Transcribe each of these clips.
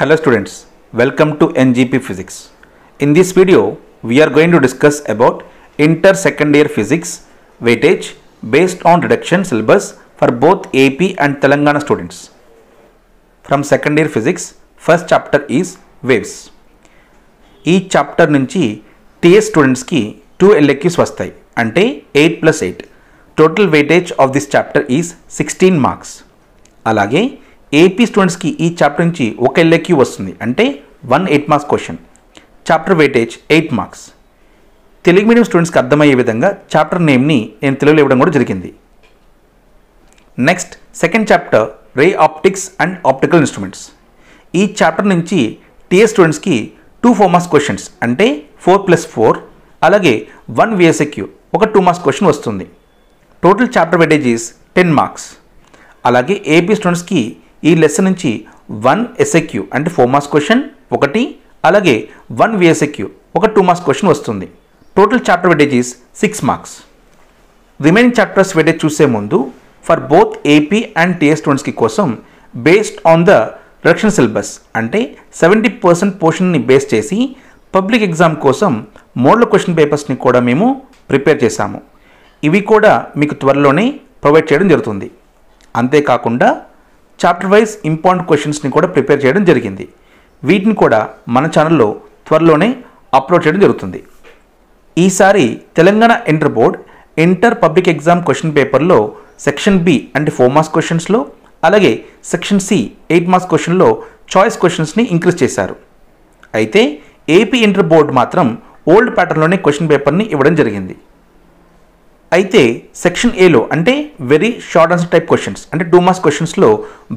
Hello students, welcome to NGP Physics. In this video, we are going to discuss about inter-second year physics weightage based on reduction syllabus for both AP and Telangana students. From second year physics, first chapter is waves. ఈ chapter నుంచి TS స్టూడెంట్స్కి two LAQs వస్తాయి అంటే eight plus eight total weightage of this chapter is sixteen marks అలాగే AP స్టూడెంట్స్కి ఈ chapter నుంచి ఒక ఎల్ఏక్యూ వస్తుంది అంటే one eight marks question chapter weightage eight marks Telugu medium స్టూడెంట్స్కి అర్థమయ్యే విధంగా చాప్టర్ నేమ్ని నేను తెలుగులో ఇవ్వడం కూడా జరిగింది next second chapter ray optics and optical instruments ఈ చాప్టర్ నుంచి టీఏ స్టూడెంట్స్కి టూ ఫోర్ మార్క్స్ క్వశ్చన్స్ అంటే ఫోర్ ప్లస్ ఫోర్ అలాగే వన్ విఎస్ఎక్యూ ఒక టూ మార్క్స్ క్వశ్చన్ వస్తుంది total chapter weightage is ten marks అలాగే ఏపీ స్టూడెంట్స్కి ఈ లెసన్ నుంచి వన్ ఎస్ఎక్యూ అంటే ఫోర్ మార్క్స్ క్వశ్చన్ ఒకటి అలాగే వన్ విఎస్ఎక్యూ ఒక టూ మార్క్స్ క్వశ్చన్ వస్తుంది total chapter weightage is six marks remaining chapters weightage చూసే ముందు for both AP and TS స్టూడెంట్స్కి కోసం బేస్డ్ ఆన్ ద రక్షణ సిలబస్ అంటే సెవెంటీ పర్సెంట్ పోర్షన్ని బేస్ చేసి పబ్లిక్ ఎగ్జామ్ కోసం మోడల్ క్వశ్చన్ పేపర్స్ని కూడా మేము ప్రిపేర్ చేశాము ఇవి కూడా మీకు త్వరలోనే ప్రొవైడ్ చేయడం జరుగుతుంది అంతేకాకుండా చాప్టర్ వైజ్ ఇంపార్టెంట్ క్వశ్చన్స్ని కూడా ప్రిపేర్ చేయడం జరిగింది వీటిని కూడా మన ఛానల్లో త్వరలోనే అప్లోడ్ చేయడం జరుగుతుంది ఈసారి Telangana inter board inter public exam question పేపర్లో సెక్షన్ బి అంటే ఫోర్ మార్క్స్ క్వశ్చన్స్లో అలాగే సెక్షన్ సి ఎయిట్ మార్క్స్ క్వశ్చన్లో చాయిస్ క్వశ్చన్స్ని ఇంక్రీజ్ చేశారు అయితే ఏపీ ఇంటర్ బోర్డు మాత్రం ఓల్డ్ ప్యాటర్న్లోనే క్వశ్చన్ పేపర్ని ఇవ్వడం జరిగింది అయితే సెక్షన్ ఏలో అంటే very short answer type questions అంటే టూ మార్క్స్ క్వశ్చన్స్లో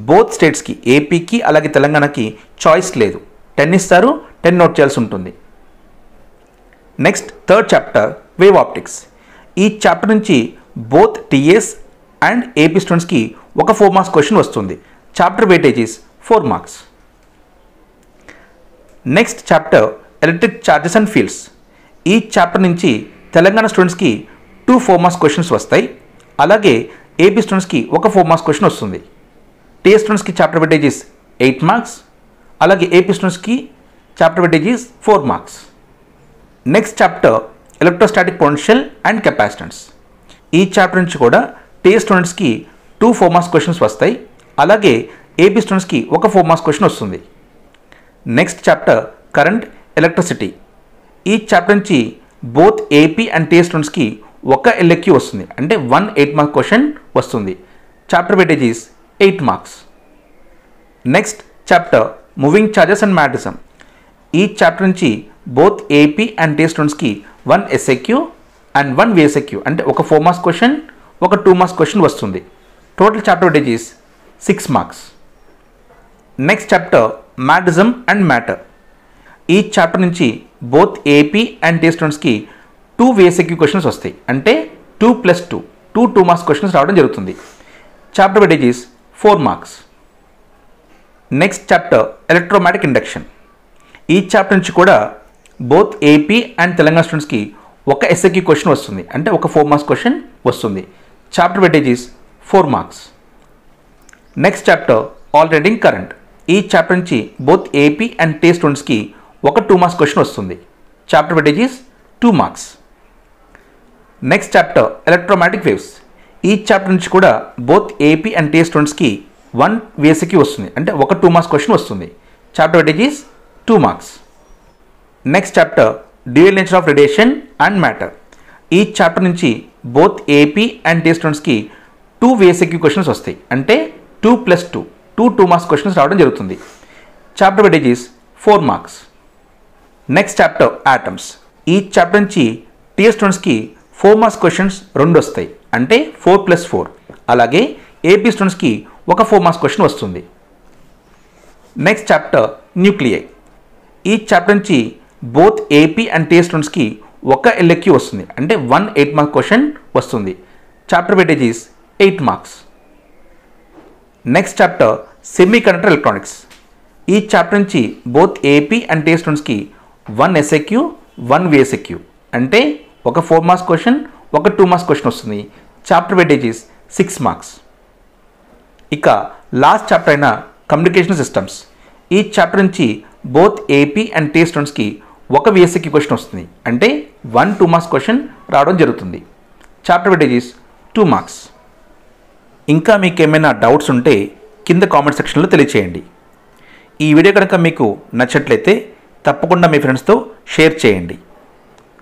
బోత్ స్టేట్స్కి ఏపీకి అలాగే తెలంగాణకి చాయిస్ లేదు టెన్ ఇస్తారు టెన్ నోట్ చేయాల్సి ఉంటుంది next third chapter wave optics ఈ చాప్టర్ నుంచి బోత్ టీఎస్ అండ్ ఏపీ స్టూడెంట్స్కి ఒక ఫోర్ మార్క్స్ క్వశ్చన్ వస్తుంది chapter weightages four marks next chapter electric charges and fields ఈ చాప్టర్ నుంచి తెలంగాణ స్టూడెంట్స్కి టూ ఫోర్ మార్క్స్ క్వశ్చన్స్ వస్తాయి అలాగే ఏపీ స్టూడెంట్స్కి ఒక ఫోర్ మార్క్స్ క్వశ్చన్ వస్తుంది టీఏ స్టూడెంట్స్కి చాప్టర్ బెటేజీస్ ఎయిట్ మార్క్స్ అలాగే ఏపీ స్టూడెంట్స్కి chapter weightages four marks next chapter electrostatic potential and capacitance ఈ చాప్టర్ నుంచి కూడా టీ స్టూడెంట్స్కి టూ ఫోర్ మార్క్స్ క్వశ్చన్స్ వస్తాయి అలాగే ఏపీ స్టూడెంట్స్కి ఒక ఫోర్ మార్క్స్ క్వశ్చన్ వస్తుంది నెక్స్ట్ చాప్టర్ కరెంట్ ఎలక్ట్రిసిటీ ఈ చాప్టర్ నుంచి బోత్ ఏపీ అండ్ టీఏ స్టూడెంట్స్కి ఒక ఎల్ఎక్యూ వస్తుంది అంటే వన్ ఎయిట్ మార్క్ క్వశ్చన్ వస్తుంది chapter weightage eight marks next chapter moving charges and magnetism ఈ చాప్టర్ నుంచి బోత్ ఏపీ అండ్ టీ స్టూడెంట్స్కి one SAQ and one VSAQ అంటే ఒక ఫోర్ మార్క్స్ క్వశ్చన్ ఒక టూ మార్క్స్ క్వశ్చన్ వస్తుంది total chapter weightage six marks next chapter మ్యాటిజం and matter ఈ chapter నుంచి both AP and T స్టూడెంట్స్కి టూ విఎస్ఎక్యూ క్వశ్చన్స్ వస్తాయి అంటే two plus two two two marks questions రావడం జరుగుతుంది chapter but four marks next chapter electromagnetic induction ఈ chapter నుంచి కూడా బోత్ ఏపీ అండ్ తెలంగాణ స్టూడెంట్స్కి ఒక ఎస్ఎక్యూ క్వశ్చన్ వస్తుంది అంటే ఒక ఫోర్ మార్క్స్ క్వశ్చన్ వస్తుంది chapter weightages four marks next chapter alternating current ఈ చాప్టర్ నుంచి బోత్ ఏపీ అండ్ టే స్టూడెంట్స్కి ఒక టూ మార్క్స్ క్వశ్చన్ వస్తుంది chapter weightages two marks next chapter electromagnetic waves ఈ చాప్టర్ నుంచి కూడా బోత్ ఏపీ అండ్ టీ స్టూడెంట్స్కి వన్ వేసికి వస్తుంది అంటే ఒక టూ మార్క్స్ క్వశ్చన్ వస్తుంది chapter weightage is two marks next chapter dual nature of radiation and matter ఈ చాప్టర్ నుంచి బోత్ ఏపీ అండ్ టీ స్టూడెంట్స్కి టూ వేసికి క్వశ్చన్స్ వస్తాయి అంటే two plus two two two marks questions రావడం జరుగుతుంది chapter weightage is four marks next chapter atoms ఈ chapter నుంచి టీ స్టూడెంట్స్కి ఫోర్ మార్క్స్ క్వశ్చన్స్ రెండు వస్తాయి అంటే ఫోర్ ప్లస్ ఫోర్ అలాగే ఏపీ స్టూడెంట్స్కి ఒక ఫోర్ మార్క్స్ క్వశ్చన్ వస్తుంది నెక్స్ట్ చాప్టర్ న్యూక్లియై ఈ చాప్టర్ నుంచి బోత్ ఏపీ అండ్ టీఏ స్టూడెంట్స్కి ఒక ఎల్ఎక్యూ వస్తుంది అంటే వన్ ఎయిట్ మార్క్స్ క్వశ్చన్ వస్తుంది chapter weightage is eight marks next chapter semiconductor electronics ఈ చాప్టర్ నుంచి బోత్ ఏపీ అండ్ టీ స్టూడెంట్స్కి వన్ ఎస్ఎక్యూ వన్ విఎస్ఎక్యూ అంటే ఒక ఫోర్ మార్క్స్ క్వశ్చన్ ఒక టూ మార్క్స్ క్వశ్చన్ వస్తుంది చాప్టర్ వెయిటేజీస్ సిక్స్ మార్క్స్ ఇక last chapter అయిన communication systems ఈ చాప్టర్ నుంచి బోత్ ఏపీ అండ్ టీ స్టూడెంట్స్కి ఒక విఎస్సీకి క్వశ్చన్ వస్తుంది అంటే వన్ టూ మార్క్స్ క్వశ్చన్ రావడం జరుగుతుంది చాప్టర్ వెయిటేజీస్ టూ మార్క్స్ ఇంకా మీకు ఏమైనా డౌట్స్ ఉంటే కింద కామెంట్ సెక్షన్లో తెలియచేయండి ఈ వీడియో కనుక మీకు నచ్చట్లయితే తప్పకుండా మీ ఫ్రెండ్స్తో షేర్ చేయండి